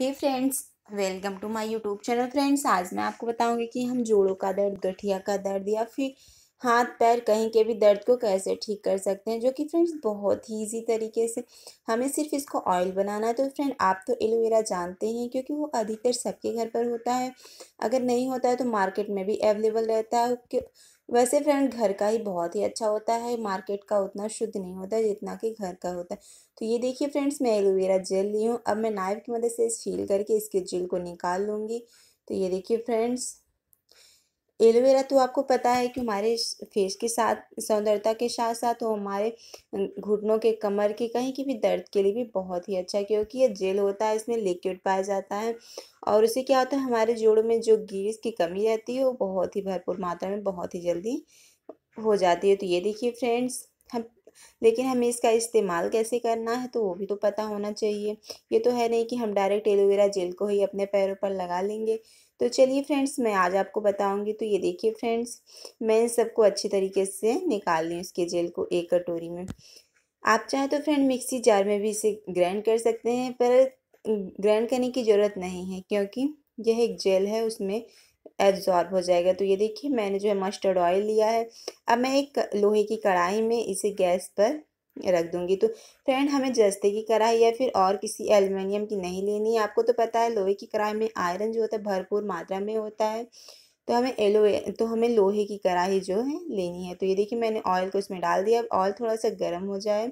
hey friends welcome to my YouTube channel friends आज मैं आपको बताऊंगी कि हम जोड़ों का दर्द गठिया का दर्द या फिर हाथ पैर कहीं के भी दर्द को कैसे ठीक कर सकते हैं जो कि फ्रेंड्स बहुत ही ईजी तरीके से हमें सिर्फ इसको ऑयल बनाना है तो फ्रेंड आप तो एलोवेरा जानते हैं क्योंकि वो अधिकतर सबके घर पर होता है अगर नहीं होता है तो मार्केट में भी अवेलेबल रहता है वैसे फ्रेंड घर का ही बहुत ही अच्छा होता है मार्केट का उतना शुद्ध नहीं होता जितना कि घर का होता है तो ये देखिए फ्रेंड्स मैं एलोवेरा जेल ली हूँ अब मैं नाइफ़ की मदद से छील करके इसके जेल को निकाल लूँगी तो ये देखिए फ्रेंड्स एलोवेरा तो आपको पता है कि हमारे फेस के साथ सौंदर्यता के साथ साथ वो हमारे अं, घुटनों के कमर के कहीं की भी दर्द के लिए भी बहुत ही अच्छा है क्योंकि ये जेल होता है इसमें लिक्विड पाया जाता है और उससे क्या होता है हमारे जोड़ों में जो गीस की कमी रहती है वो बहुत ही भरपूर मात्रा में बहुत ही जल्दी हो जाती है तो ये देखिए फ्रेंड्स हम लेकिन हमें इसका इस्तेमाल कैसे करना है तो वो भी तो पता होना चाहिए ये तो है नहीं कि हम डायरेक्ट एलोवेरा जेल को ही अपने पैरों पर लगा लेंगे तो चलिए फ्रेंड्स मैं आज आपको बताऊंगी तो ये देखिए फ्रेंड्स मैं इन सबको अच्छे तरीके से निकाल ली इसके जेल को एक कटोरी में आप चाहे तो फ्रेंड मिक्सी जार में भी इसे ग्राइंड कर सकते हैं पर ग्राइंड करने की ज़रूरत नहीं है क्योंकि यह एक जेल है उसमें एब्ज़ॉर्ब हो जाएगा तो ये देखिए मैंने जो है मस्टर्ड ऑयल लिया है अब मैं एक लोहे की कढ़ाई में इसे गैस पर रख दूंगी तो फ्रेंड हमें जस्ते की कढ़ाई या फिर और किसी एलुमिनियम की नहीं लेनी है आपको तो पता है लोहे की कढ़ाई में आयरन जो होता है भरपूर मात्रा में होता है तो हमें एलो तो हमें लोहे की कढ़ाई जो है लेनी है तो ये देखिए मैंने ऑयल को इसमें डाल दिया अब ऑयल थोड़ा सा गर्म हो जाए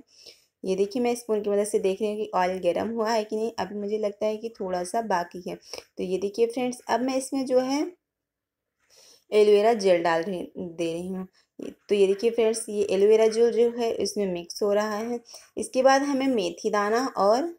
ये देखिए मैं स्पून की मदद मतलब से देख रही हूँ कि ऑयल गर्म हुआ है कि नहीं अभी मुझे लगता है कि थोड़ा सा बाकी है तो ये देखिए फ्रेंड्स अब मैं इसमें जो है एलोवेरा जेल डाल रही दे रही हूँ तो ये देखिए फ्रेंड्स ये एलोवेरा जेल जो है इसमें मिक्स हो रहा है इसके बाद हमें मेथी दाना और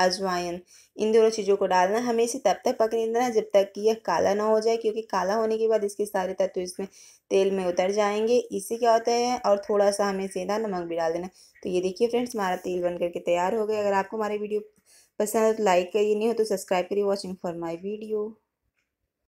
अजवाइन इन दोनों चीज़ों को डालना हमें इसे तब तक पकने देना जब तक कि यह काला ना हो जाए क्योंकि काला होने के बाद इसके सारे तत्व तो इसमें तेल में उतर जाएंगे इससे क्या होता है और थोड़ा सा हमें सीधा नमक भी डाल देना तो ये देखिए फ्रेंड्स हमारा तेल बन करके तैयार हो गया अगर आपको हमारी वीडियो पसंद है तो लाइक करिए नहीं हो तो सब्सक्राइब करिए वॉचिंग फॉर माई वीडियो